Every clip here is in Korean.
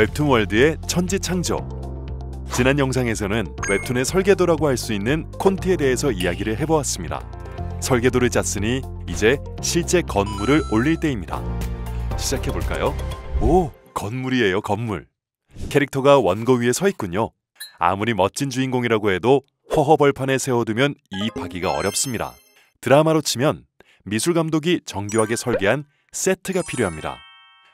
웹툰 월드의 천지창조 지난 영상에서는 웹툰의 설계도라고 할 수 있는 콘티에 대해서 이야기를 해보았습니다. 설계도를 짰으니 이제 실제 건물을 올릴 때입니다. 시작해볼까요? 오! 건물이에요 건물! 캐릭터가 원고 위에 서 있군요. 아무리 멋진 주인공이라고 해도 허허벌판에 세워두면 이입하기가 어렵습니다. 드라마로 치면 미술감독이 정교하게 설계한 세트가 필요합니다.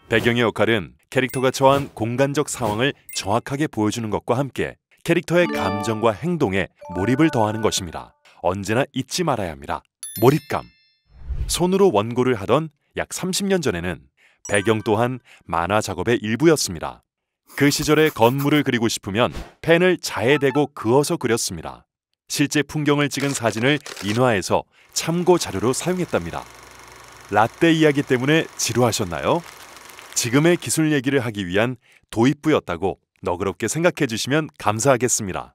배경의 역할은 캐릭터가 처한 공간적 상황을 정확하게 보여주는 것과 함께 캐릭터의 감정과 행동에 몰입을 더하는 것입니다. 언제나 잊지 말아야 합니다. 몰입감. 손으로 원고를 하던 약 30년 전에는 배경 또한 만화 작업의 일부였습니다. 그 시절의 건물을 그리고 싶으면 펜을 자에 대고 그어서 그렸습니다. 실제 풍경을 찍은 사진을 인화해서 참고 자료로 사용했답니다. 라떼 이야기 때문에 지루하셨나요? 지금의 기술 얘기를 하기 위한 도입부였다고 너그럽게 생각해 주시면 감사하겠습니다.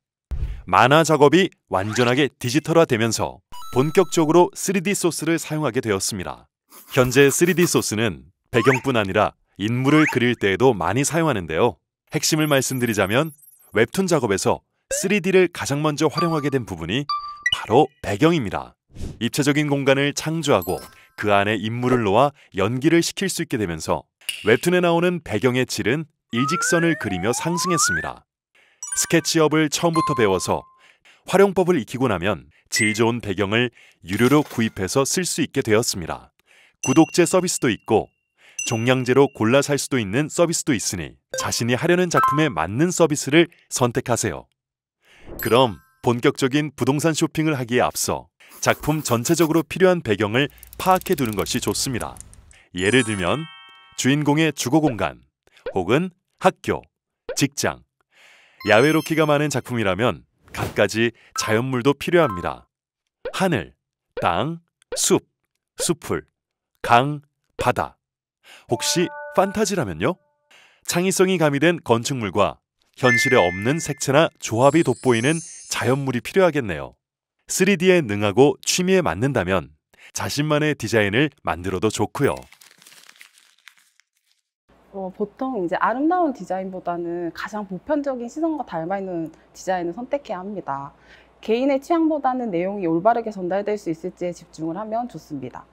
만화 작업이 완전하게 디지털화되면서 본격적으로 3D 소스를 사용하게 되었습니다. 현재 3D 소스는 배경뿐 아니라 인물을 그릴 때에도 많이 사용하는데요. 핵심을 말씀드리자면 웹툰 작업에서 3D를 가장 먼저 활용하게 된 부분이 바로 배경입니다. 입체적인 공간을 창조하고 그 안에 인물을 놓아 연기를 시킬 수 있게 되면서 웹툰에 나오는 배경의 질은 일직선을 그리며 상승했습니다. 스케치업을 처음부터 배워서 활용법을 익히고 나면 질 좋은 배경을 유료로 구입해서 쓸 수 있게 되었습니다. 구독제 서비스도 있고 종량제로 골라 살 수도 있는 서비스도 있으니 자신이 하려는 작품에 맞는 서비스를 선택하세요. 그럼 본격적인 부동산 쇼핑을 하기에 앞서 작품 전체적으로 필요한 배경을 파악해 두는 것이 좋습니다. 예를 들면 주인공의 주거 공간 혹은 학교, 직장, 야외로 키가 많은 작품이라면 갖가지 자연물도 필요합니다. 하늘, 땅, 숲, 숲풀, 강, 바다. 혹시 판타지라면요? 창의성이 가미된 건축물과 현실에 없는 색채나 조합이 돋보이는 자연물이 필요하겠네요. 3D에 능하고 취미에 맞는다면 자신만의 디자인을 만들어도 좋고요. 어, 보통 이제 아름다운 디자인보다는 가장 보편적인 시선과 닮아있는 디자인을 선택해야 합니다. 개인의 취향보다는 내용이 올바르게 전달될 수 있을지에 집중을 하면 좋습니다.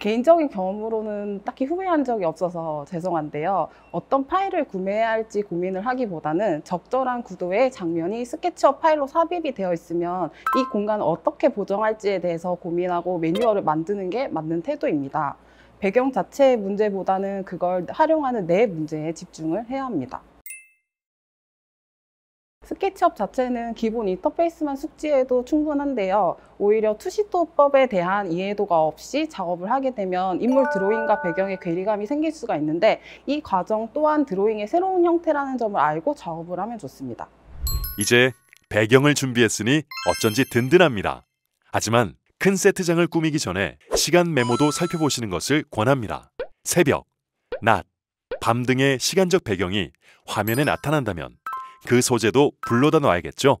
개인적인 경험으로는 딱히 후회한 적이 없어서 죄송한데요. 어떤 파일을 구매해야 할지 고민을 하기보다는 적절한 구도의 장면이 스케치업 파일로 삽입이 되어 있으면 이 공간을 어떻게 보정할지에 대해서 고민하고 매뉴얼을 만드는 게 맞는 태도입니다. 배경 자체의 문제보다는 그걸 활용하는 내 문제에 집중을 해야 합니다. 스케치업 자체는 기본 인터페이스만 숙지해도 충분한데요. 오히려 투시도법에 대한 이해도가 없이 작업을 하게 되면 인물 드로잉과 배경의 괴리감이 생길 수가 있는데 이 과정 또한 드로잉의 새로운 형태라는 점을 알고 작업을 하면 좋습니다. 이제 배경을 준비했으니 어쩐지 든든합니다. 하지만 큰 세트장을 꾸미기 전에 시간 메모도 살펴보시는 것을 권합니다. 새벽, 낮, 밤 등의 시간적 배경이 화면에 나타난다면 그 소재도 불러다 놔야겠죠?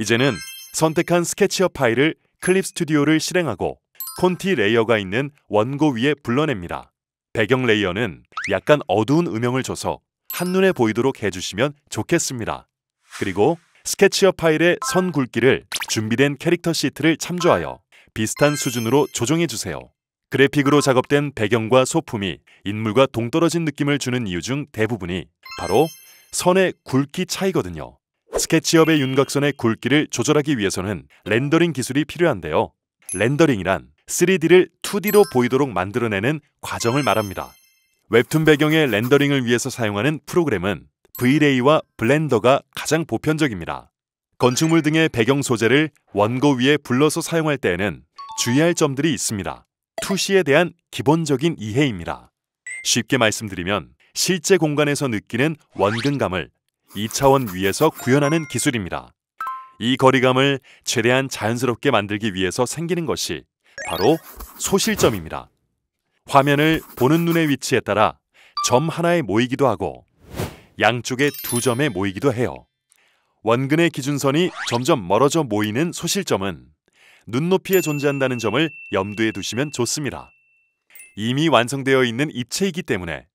이제는 선택한 스케치업 파일을 클립 스튜디오를 실행하고 콘티 레이어가 있는 원고 위에 불러냅니다. 배경 레이어는 약간 어두운 음영을 줘서 한눈에 보이도록 해주시면 좋겠습니다. 그리고 스케치업 파일의 선 굵기를 준비된 캐릭터 시트를 참조하여 비슷한 수준으로 조정해 주세요. 그래픽으로 작업된 배경과 소품이 인물과 동떨어진 느낌을 주는 이유 중 대부분이 바로 선의 굵기 차이거든요. 스케치업의 윤곽선의 굵기를 조절하기 위해서는 렌더링 기술이 필요한데요. 렌더링이란 3D를 2D로 보이도록 만들어내는 과정을 말합니다. 웹툰 배경의 렌더링을 위해서 사용하는 프로그램은 v 이 a 이와 블렌더가 가장 보편적입니다. 건축물 등의 배경 소재를 원고 위에 불러서 사용할 때에는 주의할 점들이 있습니다. 투시에 대한 기본적인 이해입니다. 쉽게 말씀드리면 실제 공간에서 느끼는 원근감을 2차원 위에서 구현하는 기술입니다. 이 거리감을 최대한 자연스럽게 만들기 위해서 생기는 것이 바로 소실점입니다. 화면을 보는 눈의 위치에 따라 점 하나에 모이기도 하고 양쪽의 두 점에 모이기도 해요. 원근의 기준선이 점점 멀어져 모이는 소실점은 눈높이에 존재한다는 점을 염두에 두시면 좋습니다. 이미 완성되어 있는 입체이기 때문에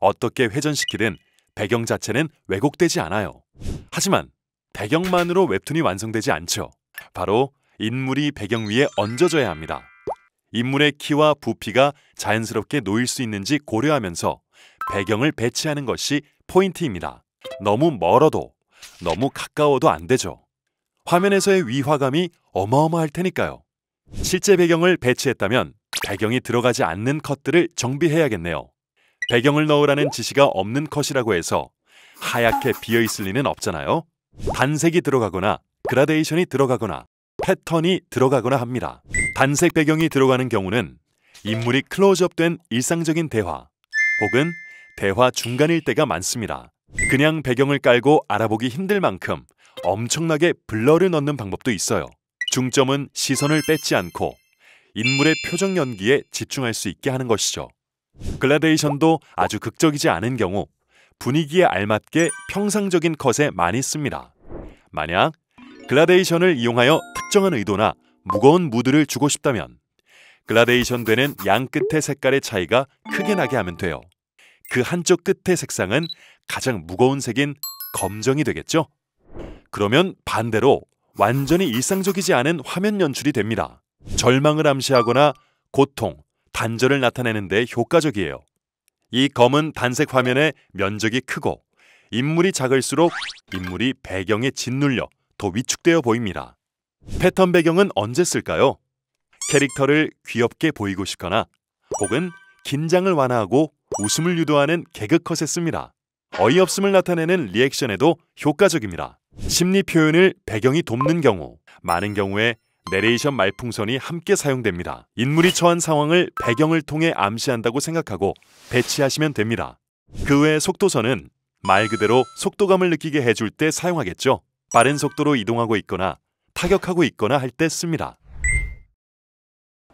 어떻게 회전시키든 배경 자체는 왜곡되지 않아요. 하지만 배경만으로 웹툰이 완성되지 않죠. 바로 인물이 배경 위에 얹어져야 합니다. 인물의 키와 부피가 자연스럽게 놓일 수 있는지 고려하면서 배경을 배치하는 것이 포인트입니다. 너무 멀어도, 너무 가까워도 안 되죠. 화면에서의 위화감이 어마어마할 테니까요. 실제 배경을 배치했다면 배경이 들어가지 않는 컷들을 정비해야겠네요. 배경을 넣으라는 지시가 없는 컷이라고 해서 하얗게 비어있을 리는 없잖아요. 단색이 들어가거나 그라데이션이 들어가거나 패턴이 들어가거나 합니다. 단색 배경이 들어가는 경우는 인물이 클로즈업된 일상적인 대화 혹은 대화 중간일 때가 많습니다. 그냥 배경을 깔고 알아보기 힘들 만큼 엄청나게 블러를 넣는 방법도 있어요. 중점은 시선을 뺏지 않고 인물의 표정 연기에 집중할 수 있게 하는 것이죠. 글라데이션도 아주 극적이지 않은 경우 분위기에 알맞게 평상적인 컷에 많이 씁니다. 만약 글라데이션을 이용하여 특정한 의도나 무거운 무드를 주고 싶다면 글라데이션 되는 양 끝의 색깔의 차이가 크게 나게 하면 돼요. 그 한쪽 끝의 색상은 가장 무거운 색인 검정이 되겠죠? 그러면 반대로 완전히 일상적이지 않은 화면 연출이 됩니다. 절망을 암시하거나 고통, 단절을 나타내는 데 효과적이에요. 이 검은 단색 화면의 면적이 크고 인물이 작을수록 인물이 배경에 짓눌려 더 위축되어 보입니다. 패턴 배경은 언제 쓸까요? 캐릭터를 귀엽게 보이고 싶거나 혹은 긴장을 완화하고 웃음을 유도하는 개그컷에 씁니다. 어이없음을 나타내는 리액션에도 효과적입니다. 심리 표현을 배경이 돕는 경우, 많은 경우에 내레이션 말풍선이 함께 사용됩니다. 인물이 처한 상황을 배경을 통해 암시한다고 생각하고 배치하시면 됩니다. 그외 속도선은 말 그대로 속도감을 느끼게 해줄 때 사용하겠죠. 빠른 속도로 이동하고 있거나 타격하고 있거나 할 때 씁니다.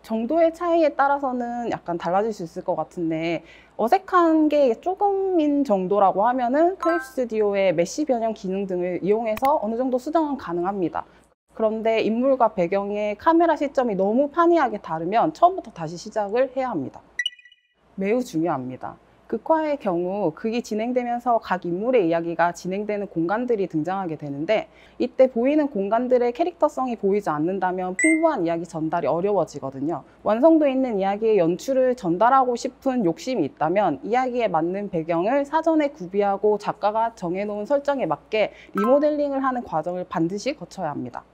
정도의 차이에 따라서는 약간 달라질 수 있을 것 같은데 어색한 게 조금인 정도라고 하면은 크립 스튜디오의 메시 변형 기능 등을 이용해서 어느 정도 수정은 가능합니다. 그런데 인물과 배경의 카메라 시점이 너무 판이하게 다르면 처음부터 다시 시작을 해야 합니다. 매우 중요합니다. 극화의 경우 극이 진행되면서 각 인물의 이야기가 진행되는 공간들이 등장하게 되는데 이때 보이는 공간들의 캐릭터성이 보이지 않는다면 풍부한 이야기 전달이 어려워지거든요. 완성도 있는 이야기의 연출을 전달하고 싶은 욕심이 있다면 이야기에 맞는 배경을 사전에 구비하고 작가가 정해놓은 설정에 맞게 리모델링을 하는 과정을 반드시 거쳐야 합니다.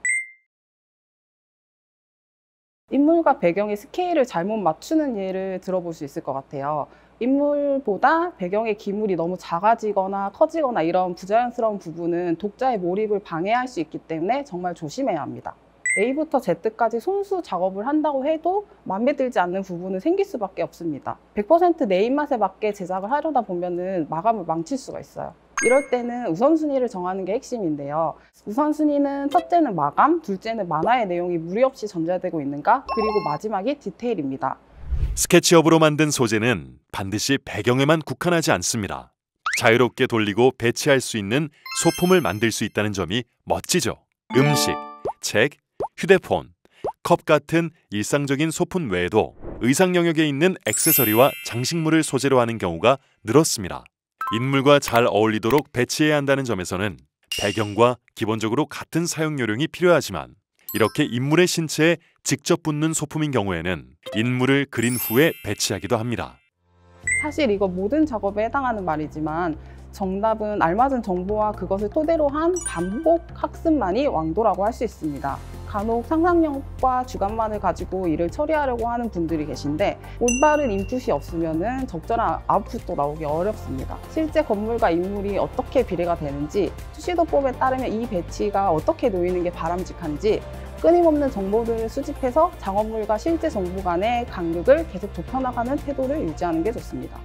인물과 배경의 스케일을 잘못 맞추는 예를 들어볼 수 있을 것 같아요. 인물보다 배경의 기물이 너무 작아지거나 커지거나 이런 부자연스러운 부분은 독자의 몰입을 방해할 수 있기 때문에 정말 조심해야 합니다. A부터 Z까지 손수 작업을 한다고 해도 마음에 들지 않는 부분은 생길 수밖에 없습니다. 100%내 입맛에 맞게 제작을 하려다 보면 마감을 망칠 수가 있어요. 이럴 때는 우선순위를 정하는 게 핵심인데요. 우선순위는 첫째는 마감, 둘째는 만화의 내용이 무리 없이 전제되고 있는가, 그리고 마지막이 디테일입니다. 스케치업으로 만든 소재는 반드시 배경에만 국한하지 않습니다. 자유롭게 돌리고 배치할 수 있는 소품을 만들 수 있다는 점이 멋지죠. 음식, 책, 휴대폰, 컵 같은 일상적인 소품 외에도 의상 영역에 있는 액세서리와 장식물을 소재로 하는 경우가 늘었습니다. 인물과 잘 어울리도록 배치해야 한다는 점에서는 배경과 기본적으로 같은 사용 요령이 필요하지만 이렇게 인물의 신체에 직접 붙는 소품인 경우에는 인물을 그린 후에 배치하기도 합니다. 사실 이거 모든 작업에 해당하는 말이지만 정답은 알맞은 정보와 그것을 토대로 한 반복 학습만이 왕도라고 할 수 있습니다. 간혹 상상력과 주관만을 가지고 일을 처리하려고 하는 분들이 계신데 올바른 인풋이 없으면 적절한 아웃풋도 나오기 어렵습니다. 실제 건물과 인물이 어떻게 비례가 되는지 수시도법에 따르면 이 배치가 어떻게 놓이는 게 바람직한지 끊임없는 정보들을 수집해서 작업물과 실제 정보 간의 간극을 계속 좁혀나가는 태도를 유지하는 게 좋습니다.